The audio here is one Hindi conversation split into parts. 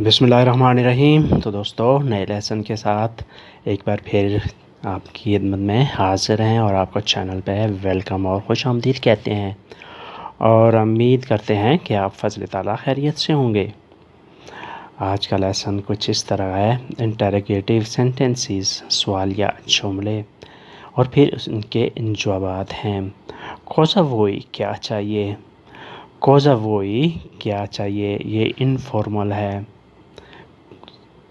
बिसमीम तो दोस्तों नए लेसन के साथ एक बार फिर आपकी खिदमत में हाजिर हैं और आपका चैनल पे वेलकम और खुश आमदीद कहते हैं और उम्मीद करते हैं कि आप फजल तला खैरियत से होंगे आज का लेसन कुछ इस तरह है इंटरगेटिव सेंटेंसेस सवाल या जुमले और फिर उनके जवाब हैं कोजा वोई क्या चाहिए कोजा वोई क्या चाहिए ये इनफॉर्मल है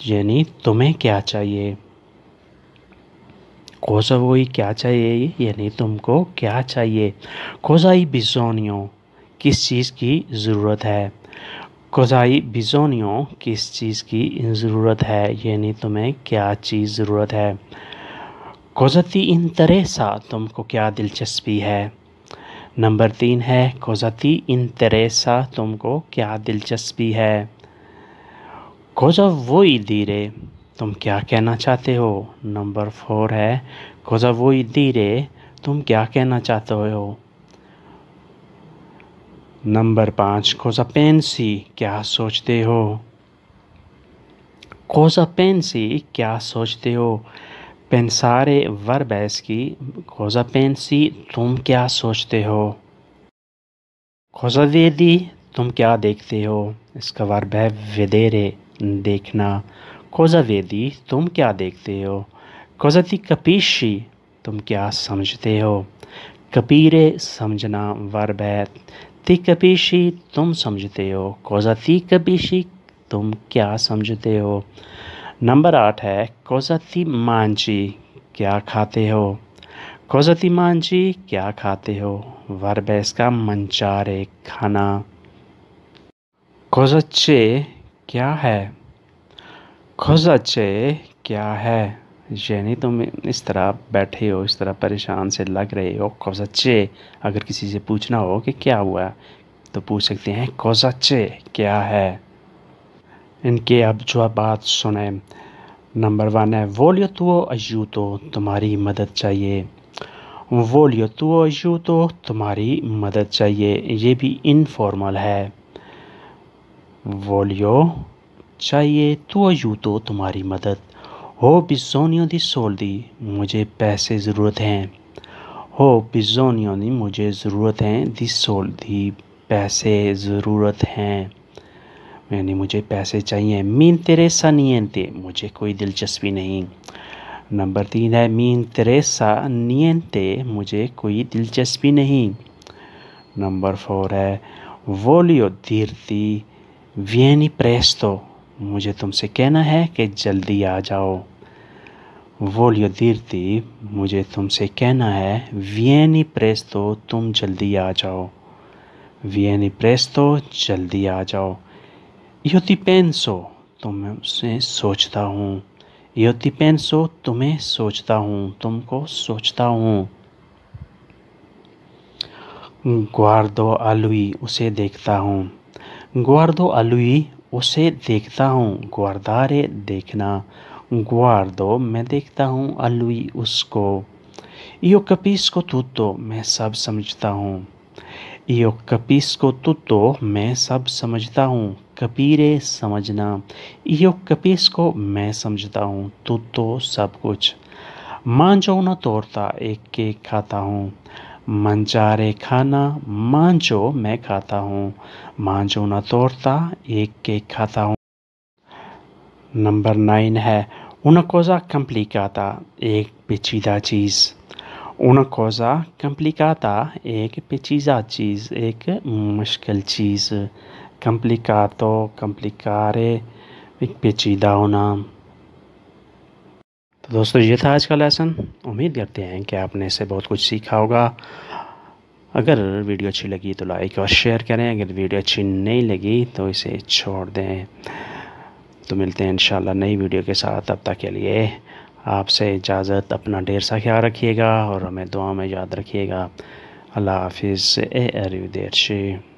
यानी तुम्हें क्या चाहिए cosa voi क्या चाहिए यानी तुमको क्या चाहिए cosa hai किस चीज़ की ज़रूरत है कोजाई बिजोनियो किस चीज़ की ज़रूरत है यानी तुम्हें क्या चीज़ ज़रूरत है कोजती इन तरेसा तुमको क्या दिलचस्पी है नंबर तीन है कोजती इन तरेसा तुमको क्या दिलचस्पी है कोज ऑफ वो धीरे तुम क्या कहना चाहते हो नंबर फोर है कोज ऑफ वो धीरे तुम क्या कहना चाहते हो नंबर पाँच कोजा पेंसी क्या सोचते हो कोजा पेंसी क्या सोचते हो पेंसारे वर्ब है इसकी कोजा पेंसी तुम क्या सोचते हो कोजा वेदी तुम क्या देखते हो इसका वर्ब है वेदेरे देखना कोजा वेदी तुम क्या देखते हो कोजती कपीशी तुम क्या समझते हो कपीरे समझना वर्ब है ती कपीशी तुम समझते हो कोजती कपीशी तुम क्या समझते हो नंबर आठ है कोजती मांची क्या खाते हो कोजती मांची क्या खाते हो वर्ब है इसका मंचारे खाना कोजचे क्या है खुजचे क्या है यानी तुम इस तरह बैठे हो इस तरह परेशान से लग रहे हो खोजचे अगर किसी से पूछना हो कि क्या हुआ तो पूछ सकते हैं खोजचे क्या है इनके अब जो बात सुने नंबर वन है वोलियो तो अयू तो तुम्हारी मदद चाहिए लियो तो अयू तो तुम्हारी मदद चाहिए ये भी इनफॉर्मल है वोलियो चाहिए तो यूँ तो तुम्हारी मदद हो बिजोनियों दी सोल दी मुझे पैसे ज़रूरत हैं हो बिजोनियों दी मुझे ज़रूरत हैं दी सोल दी पैसे ज़रूरत हैं यानी मुझे पैसे चाहिए मीन तेरे सा नियंते मुझे कोई दिलचस्पी नहीं नंबर तीन है मीन तेरे सा नियंते मुझे कोई दिलचस्पी नहीं नंबर फोर है वोलियो धीरती वियनी प्रेस्तो मुझे तुमसे कहना है कि जल्दी आ जाओ वोलियो दीर्ती मुझे तुमसे कहना है वियनी प्रेस तो तुम जल्दी आ जाओ वियनी प्रेस तो जल्दी आ जाओ योति पेंसो उसे सोचता हूँ योति पेंसो तुम्हें सोचता हूँ तुमको सोचता हूँ ग्वार्दो आलुई उसे देखता हूँ ग्वार्दो आलुई उसे देखता हूँ ग्वारदारे देखना ग्वार दो मैं देखता हूँ अलुई उसको यो कपीस को तू तो मैं सब समझता हूँ यो कपीस को तू तो मैं सब समझता हूँ कपीरे समझना यो कपीस को मैं समझता हूँ तू तो सब कुछ मान जो न तोड़ता एक केक खाता हूँ मंचारे खाना मांझो मैं खाता हूँ मांझो न तोड़ता एक केक खाता हूँ नंबर नाइन है una cosa complicata एक पेचीदा चीज़ उनकोजा cosa complicata एक पेचीदा चीज़ एक मुश्किल चीज़ complicato complicare एक पेचीदा होना दोस्तों ये था आज का लेसन उम्मीद करते हैं कि आपने इससे बहुत कुछ सीखा होगा अगर वीडियो अच्छी लगी तो लाइक और शेयर करें अगर वीडियो अच्छी नहीं लगी तो इसे छोड़ दें तो मिलते हैं इंशाल्लाह नई वीडियो के साथ अब तक के लिए आपसे इजाज़त अपना ढेर सा ख्याल रखिएगा और हमें दुआ में याद रखिएगा अल्लाह हाफिज़ ए अरविदेर